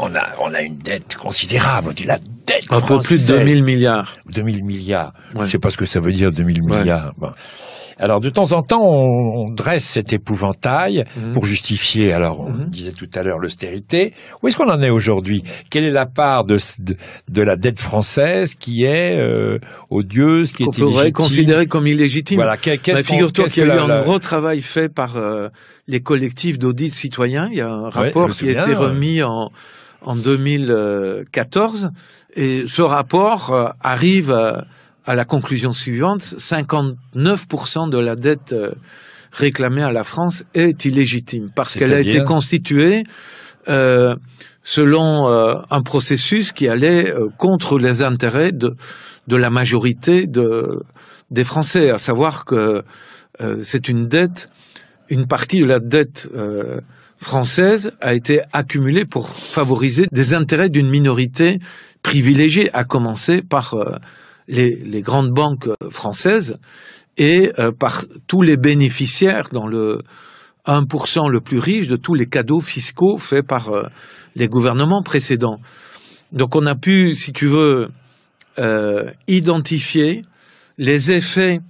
on a, on a une dette considérable. La dette Un peu plus de 2000 milliards. 2000 milliards. Je sais pas ce que ça veut dire 2000 milliards. Alors de temps en temps, on, dresse cet épouvantail mmh. pour justifier. Alors on mmh. disait tout à l'heure l'austérité. Où est-ce qu'on en est aujourd'hui Quelle est la part de, de, la dette française qui est euh, odieuse, qui est illégitime pourrait considérer comme illégitime. Voilà. Figure-toi qu'il y a eu un gros travail fait par euh, les collectifs d'audit citoyens. Il y a un rapport qui a été remis en en 2014. Et ce rapport euh, arrive euh, à, la conclusion suivante 59% de la dette euh, réclamée à la France est illégitime parce qu'elle a été constituée selon un processus qui allait contre les intérêts de, la majorité des Français, à savoir que c'est une dette une partie de la dette euh, française a été accumulée pour favoriser des intérêts d'une minorité privilégiée, à commencer par euh, les, grandes banques françaises et euh, par tous les bénéficiaires dans le 1% le plus riche de tous les cadeaux fiscaux faits par les gouvernements précédents. Donc on a pu, si tu veux, identifier les effets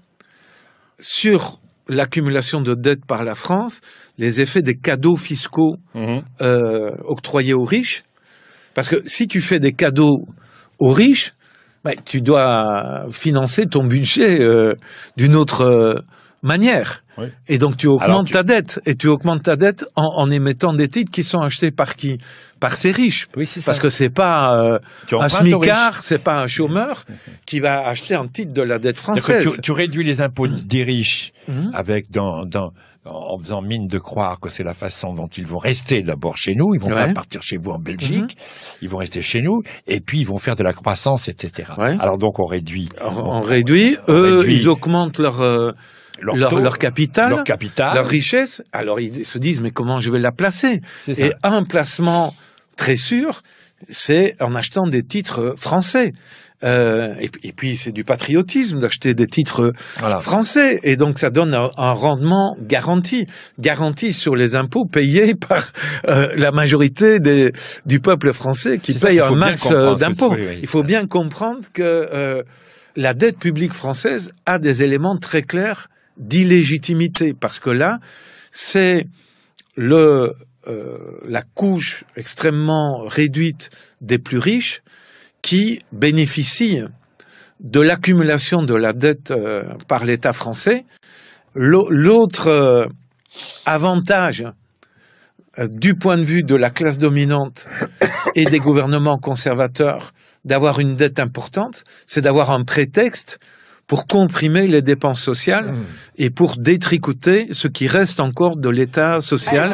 sur l'accumulation de dettes par la France, les effets des cadeaux fiscaux mhm. euh, octroyés aux riches. Parce que si tu fais des cadeaux aux riches, ben, tu dois financer ton budget euh, d'une autre euh, manière. Et donc tu augmentes ta dette et tu augmentes ta dette en, en, émettant des titres qui sont achetés par qui Par ces riches. Parce que c'est pas euh, un smicard, c'est pas un chômeur qui va acheter un titre de la dette française. Tu, tu, réduis les impôts mmh. des riches mmh. avec dans, dans en faisant mine de croire que c'est la façon dont ils vont rester d'abord chez nous, ils vont pas partir chez vous en mmh. Belgique, ils vont rester chez nous, et puis ils vont faire de la croissance, etc. Alors donc on réduit. On, réduit, eux, ils augmentent leur... Euh, leur, leur, capital, leur, richesse. Alors ils se disent mais comment je vais la placer Et un placement très sûr, c'est en achetant des titres français. Euh, et, puis c'est du patriotisme d'acheter des titres français et donc ça donne un, rendement garanti, garanti sur les impôts payés par euh, la majorité des, du peuple français qui paye un max euh, d'impôts. Il faut bien comprendre que euh, la dette publique française a des éléments très clairs d'illégitimité, parce que là, c'est le euh, la couche extrêmement réduite des plus riches qui bénéficient de l'accumulation de la dette euh, par l'État français. L'autre euh, avantage du point de vue de la classe dominante et des gouvernements conservateurs d'avoir une dette importante, c'est d'avoir un prétexte pour comprimer les dépenses sociales mm. et pour détricoter ce qui reste encore de l'État social.